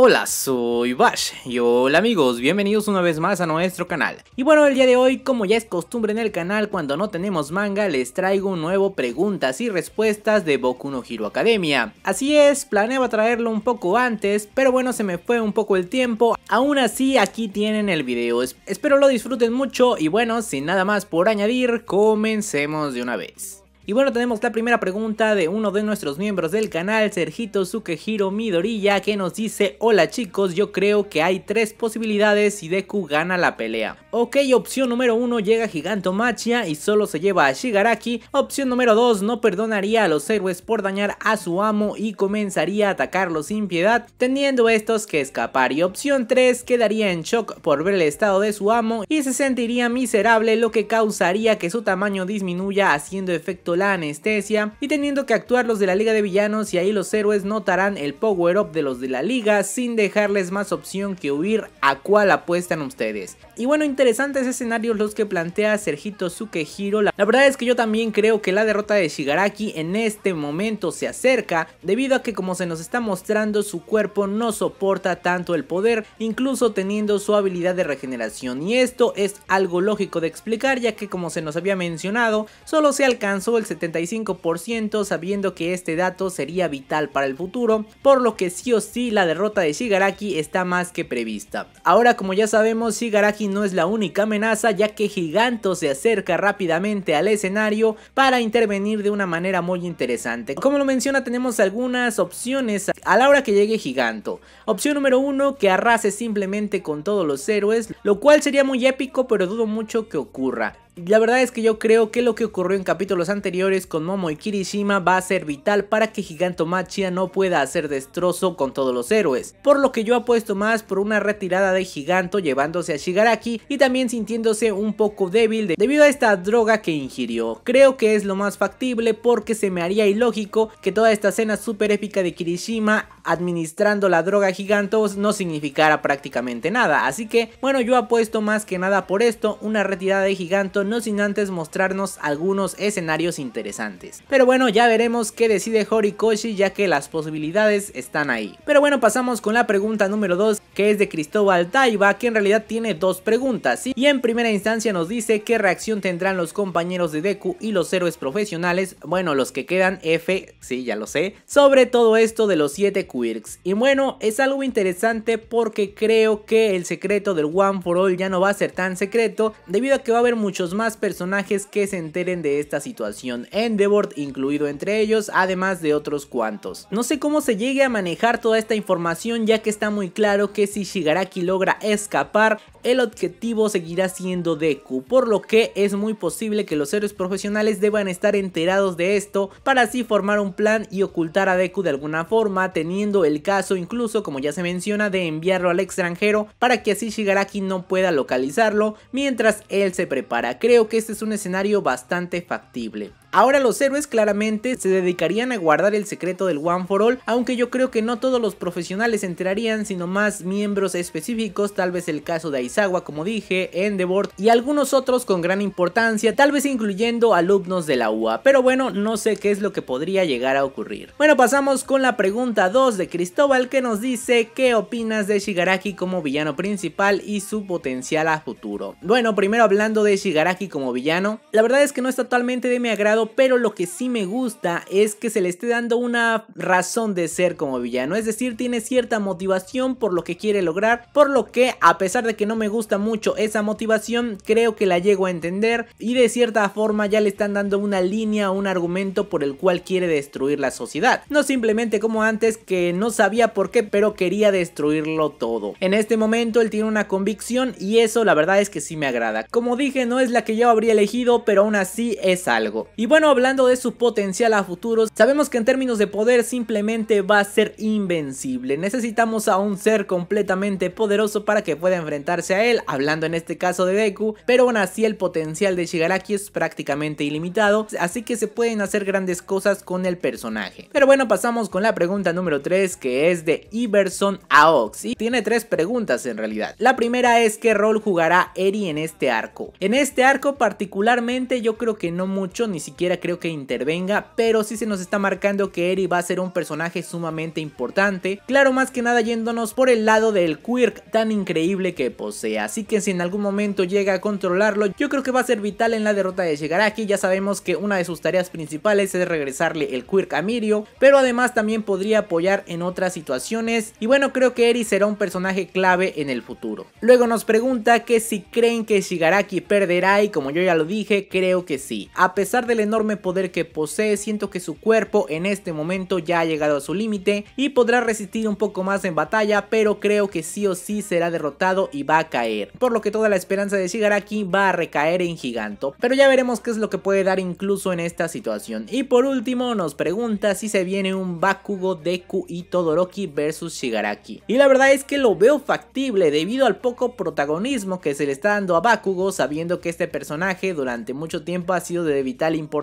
Hola, soy Bash y hola amigos, bienvenidos una vez más a nuestro canal. Y bueno, el día de hoy, como ya es costumbre en el canal, cuando no tenemos manga, les traigo un nuevo preguntas y respuestas de Boku no Hero Academia. Así es, planeaba traerlo un poco antes, pero bueno, se me fue un poco el tiempo. Aún así, aquí tienen el video. Espero lo disfruten mucho y bueno, sin nada más por añadir, comencemos de una vez. Y bueno, tenemos la primera pregunta de uno de nuestros miembros del canal, Sergito Sukehiro Midoriya, que nos dice, hola chicos, yo creo que hay tres posibilidades si Deku gana la pelea. Ok, opción número uno, llega Machia y solo se lleva a Shigaraki. Opción número dos, no perdonaría a los héroes por dañar a su amo y comenzaría a atacarlos sin piedad, teniendo estos que escapar. Y opción tres, quedaría en shock por ver el estado de su amo y se sentiría miserable, lo que causaría que su tamaño disminuya haciendo efecto la anestesia y teniendo que actuar los de la liga de villanos y ahí los héroes notarán el power up de los de la liga sin dejarles más opción que huir a cuál apuestan ustedes. Y bueno, interesantes escenarios los que plantea Sergito Sukehiro. La verdad es que yo también creo que la derrota de Shigaraki en este momento se acerca debido a que como se nos está mostrando su cuerpo no soporta tanto el poder incluso teniendo su habilidad de regeneración y esto es algo lógico de explicar ya que como se nos había mencionado solo se alcanzó el 75% sabiendo que este dato sería vital para el futuro, por lo que sí o sí la derrota de Shigaraki está más que prevista. Ahora como ya sabemos Shigaraki no es la única amenaza ya que Giganto se acerca rápidamente al escenario para intervenir de una manera muy interesante. Como lo menciona tenemos algunas opciones a la hora que llegue Giganto. Opción número 1 que arrase simplemente con todos los héroes, lo cual sería muy épico pero dudo mucho que ocurra. La verdad es que yo creo que lo que ocurrió en capítulos anteriores con Momo y Kirishima va a ser vital para que Giganto Machia no pueda hacer destrozo con todos los héroes, por lo que yo apuesto más por una retirada de Giganto llevándose a Shigaraki y también sintiéndose un poco débil debido a esta droga que ingirió. Creo que es lo más factible porque se me haría ilógico que toda esta escena super épica de Kirishima administrando la droga a Gigantos no significara prácticamente nada, así que bueno yo apuesto más que nada por esto, una retirada de Giganto no sin antes mostrarnos algunos escenarios interesantes. Pero bueno, ya veremos qué decide Horikoshi ya que las posibilidades están ahí. Pero bueno, pasamos con la pregunta número 2 que es de Cristóbal Taiba que en realidad tiene dos preguntas y en primera instancia nos dice qué reacción tendrán los compañeros de Deku y los héroes profesionales, bueno los que quedan F, sí ya lo sé, sobre todo esto de los 7 quirks. Y bueno, es algo interesante porque creo que el secreto del One for All ya no va a ser tan secreto debido a que va a haber muchos más más personajes que se enteren de esta situación, en Endeavor incluido entre ellos, además de otros cuantos. No sé cómo se llegue a manejar toda esta información ya que está muy claro que si Shigaraki logra escapar, el objetivo seguirá siendo Deku, por lo que es muy posible que los héroes profesionales deban estar enterados de esto para así formar un plan y ocultar a Deku de alguna forma, teniendo el caso incluso, como ya se menciona, de enviarlo al extranjero para que así Shigaraki no pueda localizarlo mientras él se prepara creo que este es un escenario bastante factible. Ahora los héroes claramente se dedicarían a guardar el secreto del One for All, aunque yo creo que no todos los profesionales entrarían, enterarían, sino más miembros específicos, tal vez el caso de Aizawa como dije, Endeavor y algunos otros con gran importancia, tal vez incluyendo alumnos de la UA, pero bueno, no sé qué es lo que podría llegar a ocurrir. Bueno, pasamos con la pregunta 2 de Cristóbal que nos dice ¿Qué opinas de Shigaraki como villano principal y su potencial a futuro? Bueno, primero hablando de Shigaraki como villano, la verdad es que no es totalmente de mi agrado pero lo que sí me gusta es que se le esté dando una razón de ser como villano, es decir, tiene cierta motivación por lo que quiere lograr, por lo que a pesar de que no me gusta mucho esa motivación, creo que la llego a entender y de cierta forma ya le están dando una línea, un argumento por el cual quiere destruir la sociedad, no simplemente como antes que no sabía por qué, pero quería destruirlo todo. En este momento él tiene una convicción y eso la verdad es que sí me agrada. Como dije, no es la que yo habría elegido, pero aún así es algo bueno, hablando de su potencial a futuro, sabemos que en términos de poder simplemente va a ser invencible. Necesitamos a un ser completamente poderoso para que pueda enfrentarse a él, hablando en este caso de Deku, pero aún así el potencial de Shigaraki es prácticamente ilimitado, así que se pueden hacer grandes cosas con el personaje. Pero bueno, pasamos con la pregunta número 3 que es de Iverson Aox y tiene tres preguntas en realidad. La primera es qué rol jugará Eri en este arco. En este arco particularmente yo creo que no mucho, ni siquiera Quiera creo que intervenga, pero sí se nos está marcando que Eri va a ser un personaje sumamente importante, claro más que nada yéndonos por el lado del quirk tan increíble que posee, así que si en algún momento llega a controlarlo, yo creo que va a ser vital en la derrota de Shigaraki, ya sabemos que una de sus tareas principales es regresarle el quirk a Mirio, pero además también podría apoyar en otras situaciones, y bueno creo que Eri será un personaje clave en el futuro. Luego nos pregunta que si creen que Shigaraki perderá y como yo ya lo dije, creo que sí, a pesar del enorme poder que posee, siento que su cuerpo en este momento ya ha llegado a su límite y podrá resistir un poco más en batalla, pero creo que sí o sí será derrotado y va a caer, por lo que toda la esperanza de Shigaraki va a recaer en Giganto, pero ya veremos qué es lo que puede dar incluso en esta situación. Y por último nos pregunta si se viene un Bakugo, Deku y Todoroki versus Shigaraki. Y la verdad es que lo veo factible debido al poco protagonismo que se le está dando a Bakugo sabiendo que este personaje durante mucho tiempo ha sido de vital importancia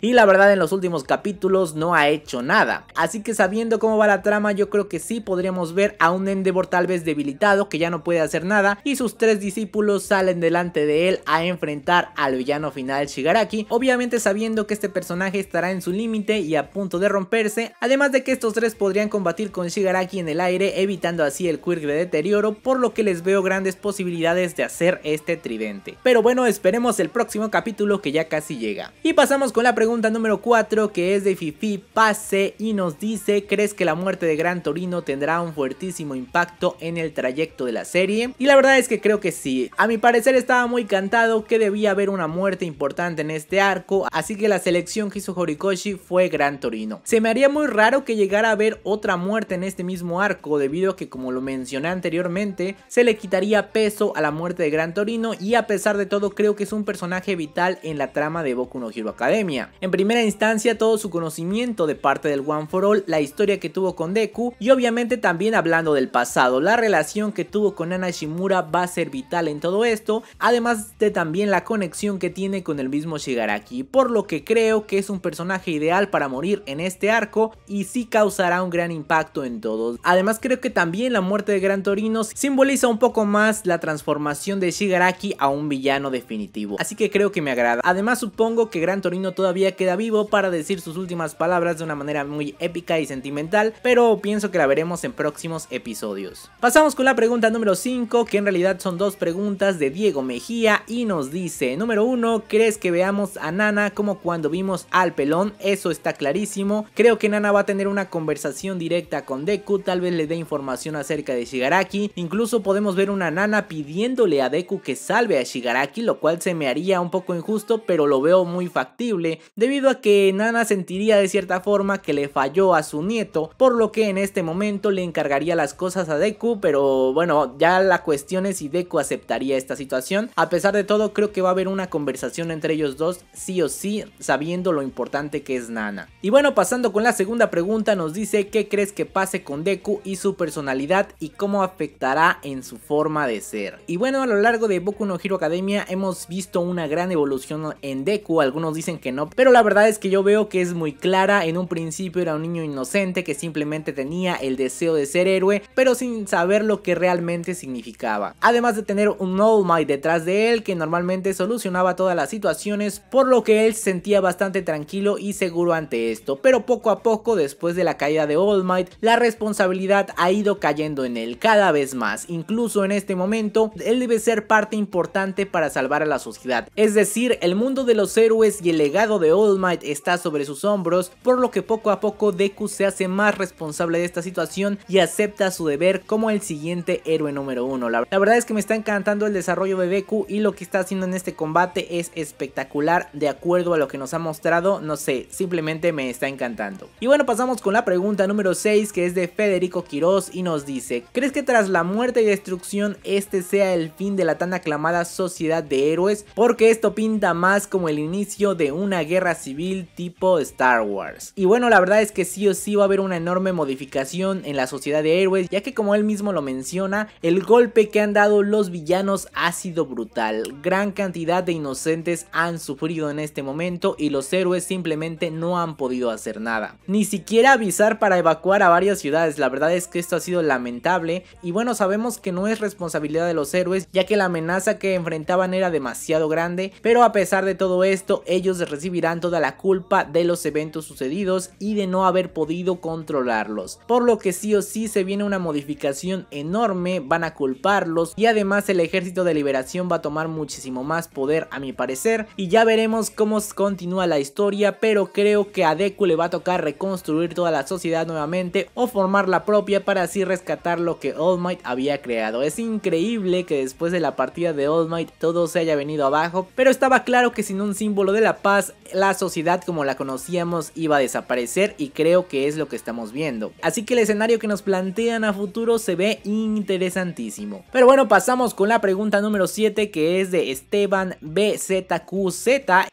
y la verdad en los últimos capítulos no ha hecho nada. Así que sabiendo cómo va la trama yo creo que sí podríamos ver a un Endeavor tal vez debilitado que ya no puede hacer nada y sus tres discípulos salen delante de él a enfrentar al villano final Shigaraki, obviamente sabiendo que este personaje estará en su límite y a punto de romperse, además de que estos tres podrían combatir con Shigaraki en el aire evitando así el quirk de deterioro por lo que les veo grandes posibilidades de hacer este tridente. Pero bueno esperemos el próximo capítulo que ya casi llega. Y pasamos con la pregunta número 4 que es de Fifi Pase y nos dice, ¿crees que la muerte de Gran Torino tendrá un fuertísimo impacto en el trayecto de la serie? Y la verdad es que creo que sí, a mi parecer estaba muy cantado que debía haber una muerte importante en este arco, así que la selección que hizo Horikoshi fue Gran Torino. Se me haría muy raro que llegara a haber otra muerte en este mismo arco debido a que como lo mencioné anteriormente, se le quitaría peso a la muerte de Gran Torino y a pesar de todo creo que es un personaje vital en la trama de Boku no Hero academia. En primera instancia, todo su conocimiento de parte del One for All, la historia que tuvo con Deku y obviamente también hablando del pasado, la relación que tuvo con Ana Shimura va a ser vital en todo esto, además de también la conexión que tiene con el mismo Shigaraki, por lo que creo que es un personaje ideal para morir en este arco y sí causará un gran impacto en todos. Además creo que también la muerte de Gran Torino simboliza un poco más la transformación de Shigaraki a un villano definitivo, así que creo que me agrada. Además supongo que Gran Torino todavía queda vivo para decir sus últimas palabras de una manera muy épica y sentimental, pero pienso que la veremos en próximos episodios. Pasamos con la pregunta número 5, que en realidad son dos preguntas de Diego Mejía y nos dice, número 1, ¿crees que veamos a Nana como cuando vimos al pelón? Eso está clarísimo, creo que Nana va a tener una conversación directa con Deku, tal vez le dé información acerca de Shigaraki, incluso podemos ver una Nana pidiéndole a Deku que salve a Shigaraki, lo cual se me haría un poco injusto, pero lo veo muy factible debido a que Nana sentiría de cierta forma que le falló a su nieto, por lo que en este momento le encargaría las cosas a Deku, pero bueno, ya la cuestión es si Deku aceptaría esta situación. A pesar de todo, creo que va a haber una conversación entre ellos dos, sí o sí, sabiendo lo importante que es Nana. Y bueno, pasando con la segunda pregunta, nos dice qué crees que pase con Deku y su personalidad y cómo afectará en su forma de ser. Y bueno, a lo largo de Boku no Hero Academia hemos visto una gran evolución en Deku, algunos dicen que no, pero la verdad es que yo veo que es muy clara, en un principio era un niño inocente que simplemente tenía el deseo de ser héroe, pero sin saber lo que realmente significaba. Además de tener un All Might detrás de él que normalmente solucionaba todas las situaciones, por lo que él se sentía bastante tranquilo y seguro ante esto, pero poco a poco después de la caída de All Might, la responsabilidad ha ido cayendo en él cada vez más, incluso en este momento, él debe ser parte importante para salvar a la sociedad, es decir, el mundo de los héroes y el legado de All Might está sobre sus hombros, por lo que poco a poco Deku se hace más responsable de esta situación y acepta su deber como el siguiente héroe número uno. La, verdad es que me está encantando el desarrollo de Deku y lo que está haciendo en este combate es espectacular de acuerdo a lo que nos ha mostrado, no sé, simplemente me está encantando. Y bueno, pasamos con la pregunta número 6 que es de Federico Quiroz y nos dice, ¿crees que tras la muerte y destrucción este sea el fin de la tan aclamada sociedad de héroes? Porque esto pinta más como el inicio de una guerra civil tipo Star Wars. Y bueno, la verdad es que sí o sí va a haber una enorme modificación en la sociedad de héroes, ya que como él mismo lo menciona, el golpe que han dado los villanos ha sido brutal. Gran cantidad de inocentes han sufrido en este momento y los héroes simplemente no han podido hacer nada. Ni siquiera avisar para evacuar a varias ciudades, la verdad es que esto ha sido lamentable y bueno, sabemos que no es responsabilidad de los héroes, ya que la amenaza que enfrentaban era demasiado grande, pero a pesar de todo esto, ellos ellos recibirán toda la culpa de los eventos sucedidos y de no haber podido controlarlos. Por lo que sí o sí se viene una modificación enorme, van a culparlos y además el ejército de liberación va a tomar muchísimo más poder a mi parecer y ya veremos cómo continúa la historia pero creo que a Deku le va a tocar reconstruir toda la sociedad nuevamente o formar la propia para así rescatar lo que All Might había creado. Es increíble que después de la partida de All Might todo se haya venido abajo pero estaba claro que sin un símbolo de la paz, la sociedad como la conocíamos iba a desaparecer y creo que es lo que estamos viendo. Así que el escenario que nos plantean a futuro se ve interesantísimo. Pero bueno, pasamos con la pregunta número 7 que es de Esteban BZQZ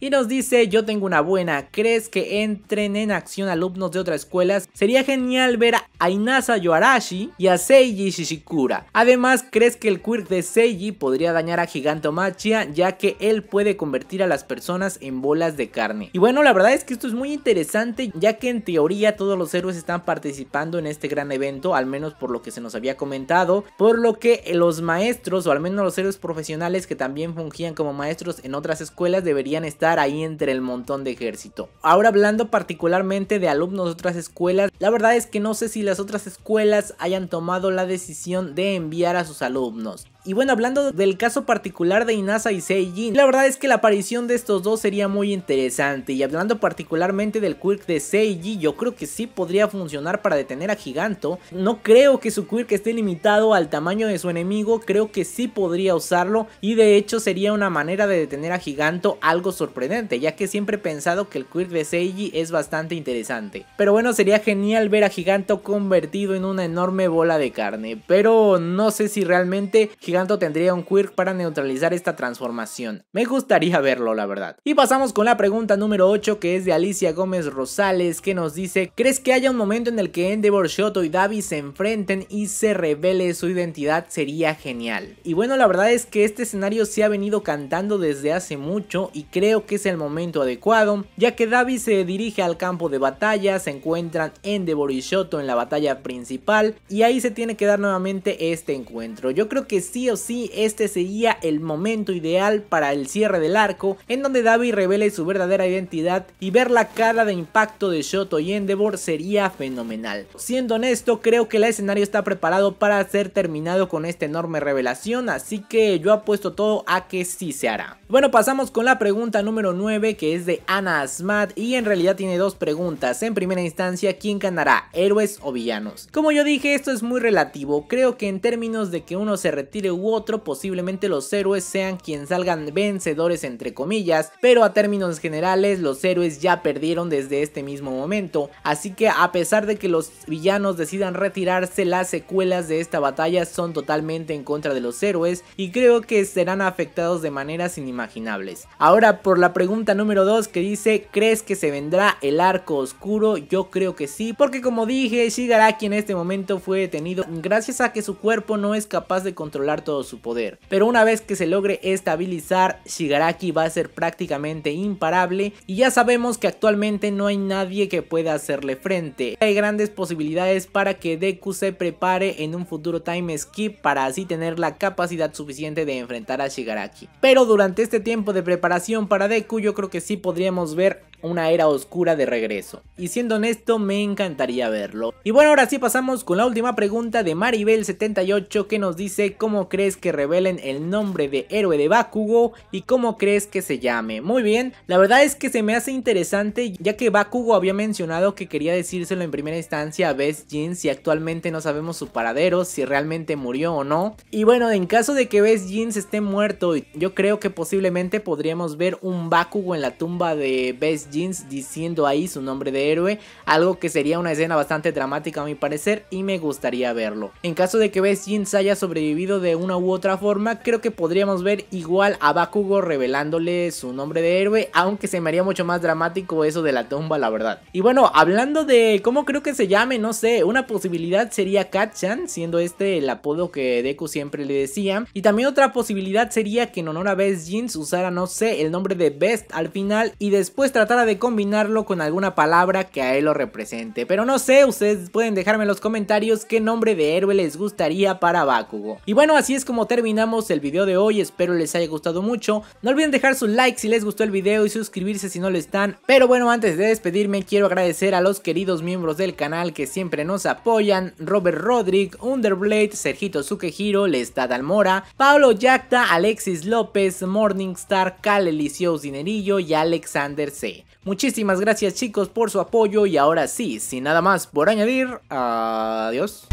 y nos dice, yo tengo una buena, ¿crees que entren en acción alumnos de otras escuelas? Sería genial ver a Inasa Yoarashi y a Seiji Shishikura. Además, ¿crees que el quirk de Seiji podría dañar a Gigantomachia ya que él puede convertir a las personas en de carne. Y bueno, la verdad es que esto es muy interesante ya que en teoría todos los héroes están participando en este gran evento, al menos por lo que se nos había comentado, por lo que los maestros o al menos los héroes profesionales que también fungían como maestros en otras escuelas deberían estar ahí entre el montón de ejército. Ahora hablando particularmente de alumnos de otras escuelas, la verdad es que no sé si las otras escuelas hayan tomado la decisión de enviar a sus alumnos. Y bueno, hablando del caso particular de Inasa y Seijin, la verdad es que la aparición de estos dos sería muy interesante. Y hablando particularmente del quirk de Seiji, yo creo que sí podría funcionar para detener a Giganto. No creo que su quirk esté limitado al tamaño de su enemigo, creo que sí podría usarlo. Y de hecho sería una manera de detener a Giganto algo sorprendente, ya que siempre he pensado que el quirk de Seiji es bastante interesante. Pero bueno, sería genial ver a Giganto convertido en una enorme bola de carne. Pero no sé si realmente Giganto tanto tendría un quirk para neutralizar esta transformación. Me gustaría verlo, la verdad. Y pasamos con la pregunta número 8 que es de Alicia Gómez Rosales que nos dice ¿Crees que haya un momento en el que Endeavor, Shoto y Davi se enfrenten y se revele su identidad? Sería genial. Y bueno, la verdad es que este escenario se ha venido cantando desde hace mucho y creo que es el momento adecuado, ya que Davi se dirige al campo de batalla, se encuentran Endeavor y Shoto en la batalla principal y ahí se tiene que dar nuevamente este encuentro. Yo creo que sí si este sería el momento ideal para el cierre del arco en donde Davi revele su verdadera identidad y ver la cara de impacto de Shoto y Endeavor sería fenomenal. Siendo honesto creo que el escenario está preparado para ser terminado con esta enorme revelación así que yo apuesto todo a que sí se hará. Bueno pasamos con la pregunta número 9 que es de Ana Asmat y en realidad tiene dos preguntas. En primera instancia ¿quién ganará? ¿Héroes o villanos? Como yo dije esto es muy relativo, creo que en términos de que uno se retire u otro posiblemente los héroes sean quien salgan vencedores entre comillas, pero a términos generales los héroes ya perdieron desde este mismo momento, así que a pesar de que los villanos decidan retirarse, las secuelas de esta batalla son totalmente en contra de los héroes y creo que serán afectados de maneras inimaginables. Ahora por la pregunta número 2 que dice, ¿crees que se vendrá el arco oscuro? Yo creo que sí, porque como dije, Shigaraki en este momento fue detenido gracias a que su cuerpo no es capaz de controlar todo su poder. Pero una vez que se logre estabilizar, Shigaraki va a ser prácticamente imparable y ya sabemos que actualmente no hay nadie que pueda hacerle frente. Hay grandes posibilidades para que Deku se prepare en un futuro time skip para así tener la capacidad suficiente de enfrentar a Shigaraki. Pero durante este tiempo de preparación para Deku yo creo que sí podríamos ver una era oscura de regreso. Y siendo honesto, me encantaría verlo. Y bueno, ahora sí pasamos con la última pregunta de Maribel78 que nos dice ¿Cómo crees que revelen el nombre de héroe de Bakugo y cómo crees que se llame? Muy bien, la verdad es que se me hace interesante ya que Bakugo había mencionado que quería decírselo en primera instancia a Best Jin si actualmente no sabemos su paradero, si realmente murió o no. Y bueno, en caso de que Best Jin esté muerto, yo creo que posiblemente podríamos ver un Bakugo en la tumba de Best jeans diciendo ahí su nombre de héroe, algo que sería una escena bastante dramática a mi parecer y me gustaría verlo. En caso de que Best Jeans haya sobrevivido de una u otra forma, creo que podríamos ver igual a Bakugo revelándole su nombre de héroe, aunque se me haría mucho más dramático eso de la tumba, la verdad. Y bueno, hablando de cómo creo que se llame, no sé, una posibilidad sería Kat-chan, siendo este el apodo que Deku siempre le decía, y también otra posibilidad sería que en honor a Best Jeans usara, no sé, el nombre de Best al final y después tratar de combinarlo con alguna palabra que a él lo represente. Pero no sé, ustedes pueden dejarme en los comentarios qué nombre de héroe les gustaría para Bakugo. Y bueno, así es como terminamos el video de hoy, espero les haya gustado mucho. No olviden dejar su like si les gustó el video y suscribirse si no lo están. Pero bueno, antes de despedirme quiero agradecer a los queridos miembros del canal que siempre nos apoyan. Robert Rodrick, Underblade, Sergito Sukehiro, Lestad Almora, Pablo Yacta, Alexis López, Morningstar, Kale Elicio Dinerillo y Alexander C. Muchísimas gracias chicos por su apoyo y ahora sí, sin nada más por añadir, adiós.